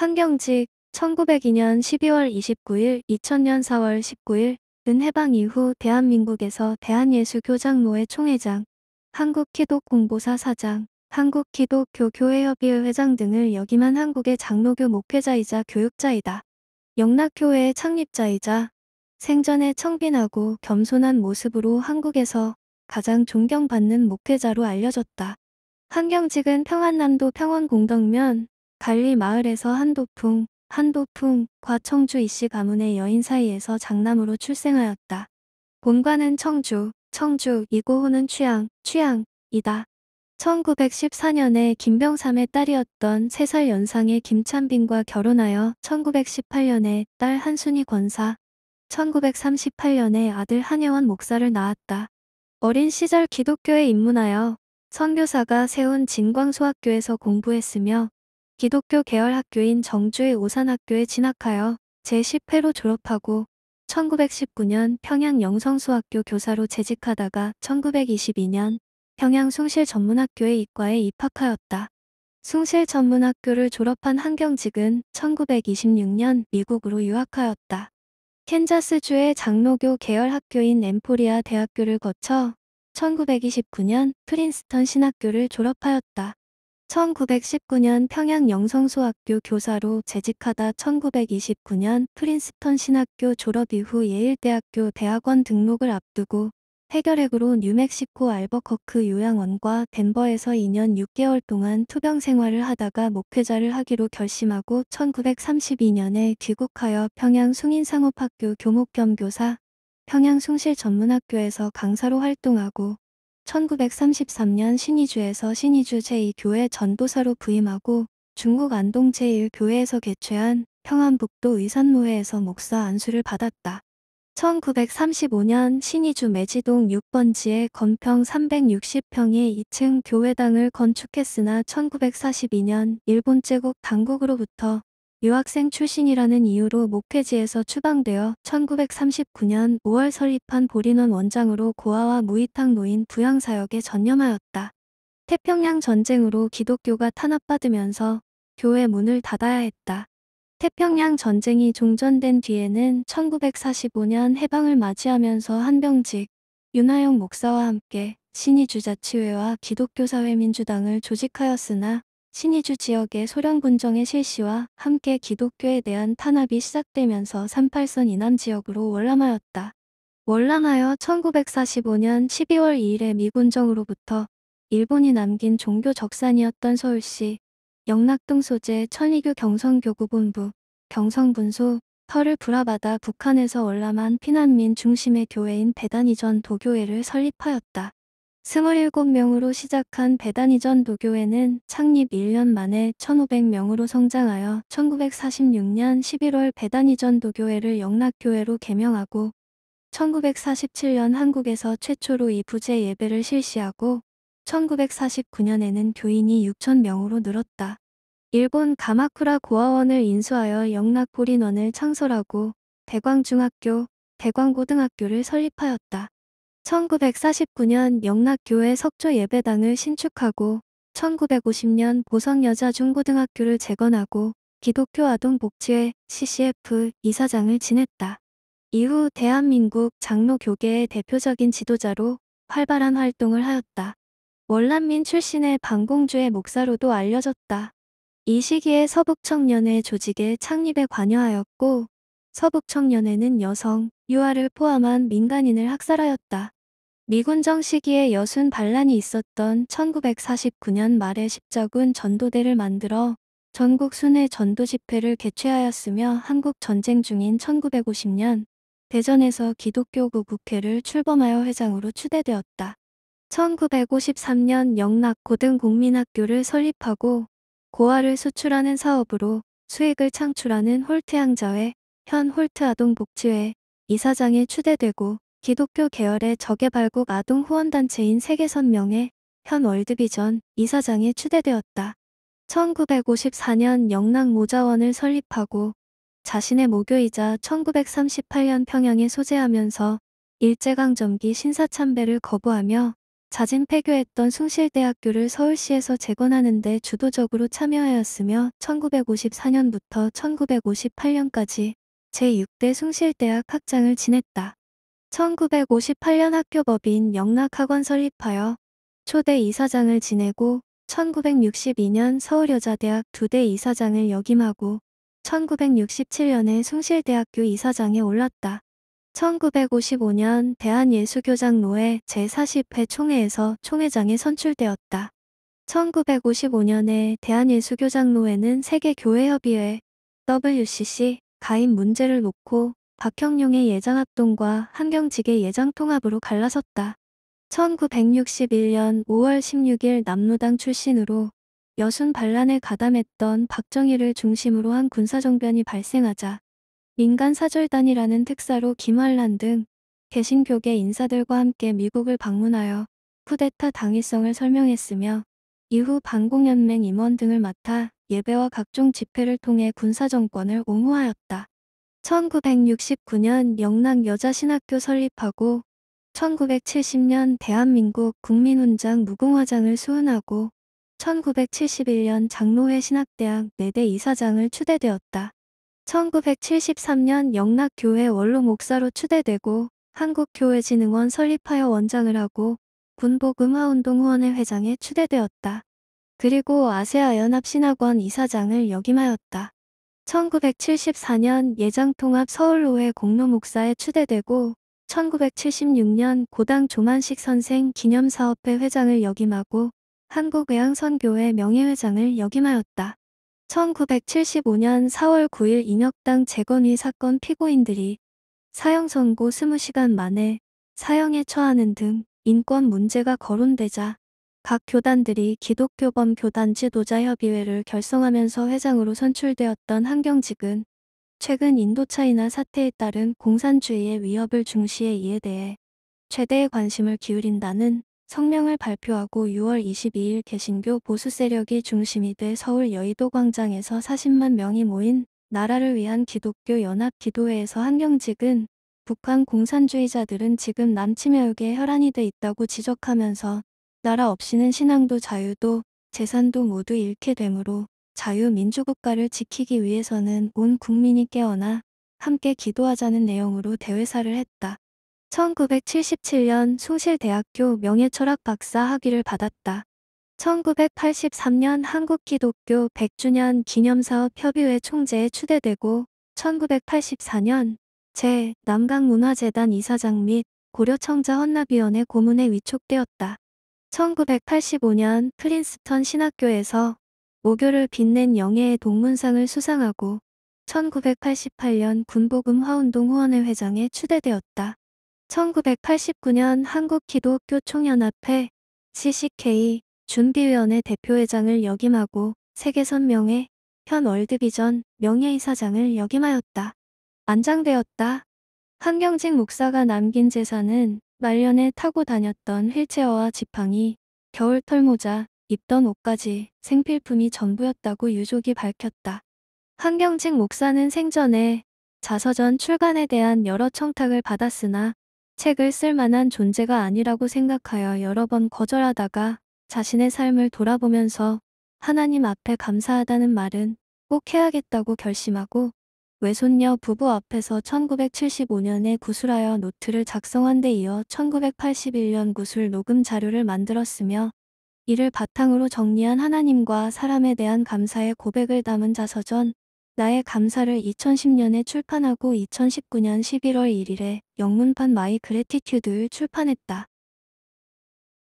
한경직 1902년 12월 29일 2000년 4월 19일 은해방 이후 대한민국에서 대한예수교장로회 총회장, 한국키독공보사 사장, 한국키독교교회협의회 회장 등을 역임한 한국의 장로교 목회자이자 교육자이다. 영락교회의 창립자이자 생전에 청빈하고 겸손한 모습으로 한국에서 가장 존경받는 목회자로 알려졌다. 한경직은 평안남도 평원공덕면 갈리 마을에서 한도풍, 한도풍과 청주 이씨 가문의 여인 사이에서 장남으로 출생하였다. 본관은 청주, 청주, 이고호는 취향, 취향이다. 1914년에 김병삼의 딸이었던 3살 연상의 김찬빈과 결혼하여 1918년에 딸한순이 권사, 1938년에 아들 한예원 목사를 낳았다. 어린 시절 기독교에 입문하여 선교사가 세운 진광소학교에서 공부했으며 기독교 계열 학교인 정주의 오산학교에 진학하여 제10회로 졸업하고 1919년 평양 영성수학교 교사로 재직하다가 1922년 평양 숭실전문학교의 이과에 입학하였다. 숭실전문학교를 졸업한 한경직은 1926년 미국으로 유학하였다. 캔자스주의 장로교 계열 학교인 엠포리아 대학교를 거쳐 1929년 프린스턴 신학교를 졸업하였다. 1919년 평양 영성소학교 교사로 재직하다 1929년 프린스턴 신학교 졸업 이후 예일대학교 대학원 등록을 앞두고 해결액으로 뉴멕시코 알버커크 요양원과 덴버에서 2년 6개월 동안 투병 생활을 하다가 목회자를 하기로 결심하고 1932년에 귀국하여 평양 숭인상업학교 교목 겸 교사, 평양 숭실 전문학교에서 강사로 활동하고 1933년 신의주에서 신의주 제2교회 전도사로 부임하고 중국 안동 제1교회에서 개최한 평안북도 의산모회에서 목사 안수를 받았다. 1935년 신의주 매지동 6번지에 건평 360평의 2층 교회당을 건축했으나 1942년 일본 제국 당국으로부터 유학생 출신이라는 이유로 목회지에서 추방되어 1939년 5월 설립한 보리넌 원장으로 고아와 무이탕 노인 부양사역에 전념하였다. 태평양 전쟁으로 기독교가 탄압받으면서 교회 문을 닫아야 했다. 태평양 전쟁이 종전된 뒤에는 1945년 해방을 맞이하면서 한병직, 윤하영 목사와 함께 신이주자치회와 기독교사회민주당을 조직하였으나 신이주 지역의 소련 군정의 실시와 함께 기독교에 대한 탄압이 시작되면서 38선 이남 지역으로 월남하였다. 월남하여 1945년 12월 2일에 미군정으로부터 일본이 남긴 종교 적산이었던 서울시 영락동 소재 천리교 경성교구본부 경성분소 터를 불화받아 북한에서 월남한 피난민 중심의 교회인 배단이전 도교회를 설립하였다. 27명으로 시작한 배단이전 도교회는 창립 1년 만에 1500명으로 성장하여 1946년 11월 배단이전 도교회를 영락교회로 개명하고 1947년 한국에서 최초로 이 부제 예배를 실시하고 1949년에는 교인이 6천명으로 늘었다. 일본 가마쿠라 고아원을 인수하여 영락고린원을 창설하고 대광중학교, 대광고등학교를 설립하였다. 1949년 영락교회 석조 예배당을 신축하고 1950년 보성여자중고등학교를 재건하고 기독교 아동복지회 CCF 이사장을 지냈다. 이후 대한민국 장로교계의 대표적인 지도자로 활발한 활동을 하였다. 월남민 출신의 방공주의 목사로도 알려졌다. 이 시기에 서북청년회 조직의 창립에 관여하였고 서북 청년회는 여성, 유아를 포함한 민간인을 학살하였다. 미군 정시기에 여순 반란이 있었던 1949년 말에 십자군 전도대를 만들어 전국 순회 전도 집회를 개최하였으며 한국 전쟁 중인 1950년 대전에서 기독교구 국회를 출범하여 회장으로 추대되었다. 1953년 영락 고등국민학교를 설립하고 고아를 수출하는 사업으로 수익을 창출하는 홀트양자회 현 홀트 아동복지회 이사장에 추대되고 기독교 계열의 적외발국 아동 후원단체인 세계선명회 현 월드비전 이사장에 추대되었다. 1954년 영락 모자원을 설립하고 자신의 모교이자 1938년 평양에 소재하면서 일제강점기 신사참배를 거부하며 자진 폐교했던 숭실대학교를 서울시에서 재건하는 데 주도적으로 참여하였으며 1954년부터 1958년까지 제6대 숭실대학 학장을 지냈다. 1958년 학교법인 영락학원 설립하여 초대 이사장을 지내고 1962년 서울여자대학 두대 이사장을 역임하고 1967년에 숭실대학교 이사장에 올랐다. 1955년 대한예수교장로회 제40회 총회에서 총회장에 선출되었다. 1955년에 대한예수교장로회는 세계교회협의회 WCC 가입 문제를 놓고 박형룡의 예장합동과 한경직의 예장통합으로 갈라섰다. 1961년 5월 16일 남로당 출신으로 여순 반란에 가담했던 박정희를 중심으로 한 군사정변이 발생하자 민간 사절단이라는 특사로 김활란등 개신교계 인사들과 함께 미국을 방문하여 쿠데타 당위성을 설명했으며 이후 방공연맹 임원 등을 맡아 예배와 각종 집회를 통해 군사정권을 옹호하였다. 1969년 영락 여자신학교 설립하고 1970년 대한민국 국민훈장 무공화장을 수훈하고 1971년 장로회 신학대학 4대 이사장을 추대되었다. 1973년 영락교회 원로 목사로 추대되고 한국교회진흥원 설립하여 원장을 하고 군복음화운동 후원회 회장에 추대되었다. 그리고 아세아 연합신학원 이사장을 역임하였다. 1974년 예장통합 서울로회 공로 목사에 추대되고 1976년 고당 조만식 선생 기념사업회 회장을 역임하고 한국외항선교회 명예회장을 역임하였다. 1975년 4월 9일 인혁당 재건위 사건 피고인들이 사형 선고 20시간 만에 사형에 처하는 등 인권 문제가 거론되자 각 교단들이 기독교범 교단 지도자협의회를 결성하면서 회장으로 선출되었던 한경직은 최근 인도차이나 사태에 따른 공산주의의 위협을 중시해 이에 대해 최대의 관심을 기울인다는 성명을 발표하고 6월 22일 개신교 보수 세력이 중심이 돼 서울 여의도 광장에서 40만 명이 모인 나라를 위한 기독교 연합 기도회에서 한경직은 북한 공산주의자들은 지금 남침해역에 혈안이 돼 있다고 지적하면서 나라 없이는 신앙도 자유도 재산도 모두 잃게 되므로 자유민주국가를 지키기 위해서는 온 국민이 깨어나 함께 기도하자는 내용으로 대회사를 했다. 1977년 숭실대학교 명예철학 박사 학위를 받았다. 1983년 한국기독교 100주년 기념사업 협의회 총재에 추대되고 1984년 제 남강문화재단 이사장 및 고려청자 헌납위원회 고문에 위촉되었다. 1985년 프린스턴 신학교에서 모교를 빛낸 영예의 동문상을 수상하고 1988년 군복음화운동 후원회 회장에 추대되었다. 1989년 한국기독교 총연합회 CCK 준비위원회 대표회장을 역임하고 세계선명회 현 월드비전 명예이사장을 역임하였다. 안장되었다. 한경직 목사가 남긴 재산은 말년에 타고 다녔던 휠체어와 지팡이, 겨울털 모자, 입던 옷까지 생필품이 전부였다고 유족이 밝혔다. 한경직 목사는 생전에 자서전 출간에 대한 여러 청탁을 받았으나 책을 쓸 만한 존재가 아니라고 생각하여 여러 번 거절하다가 자신의 삶을 돌아보면서 하나님 앞에 감사하다는 말은 꼭 해야겠다고 결심하고 외손녀 부부 앞에서 1975년에 구술하여 노트를 작성한 데 이어 1981년 구술 녹음 자료를 만들었으며 이를 바탕으로 정리한 하나님과 사람에 대한 감사의 고백을 담은 자서전 나의 감사를 2010년에 출판하고 2019년 11월 1일에 영문판 마이 그레티튜드를 출판했다.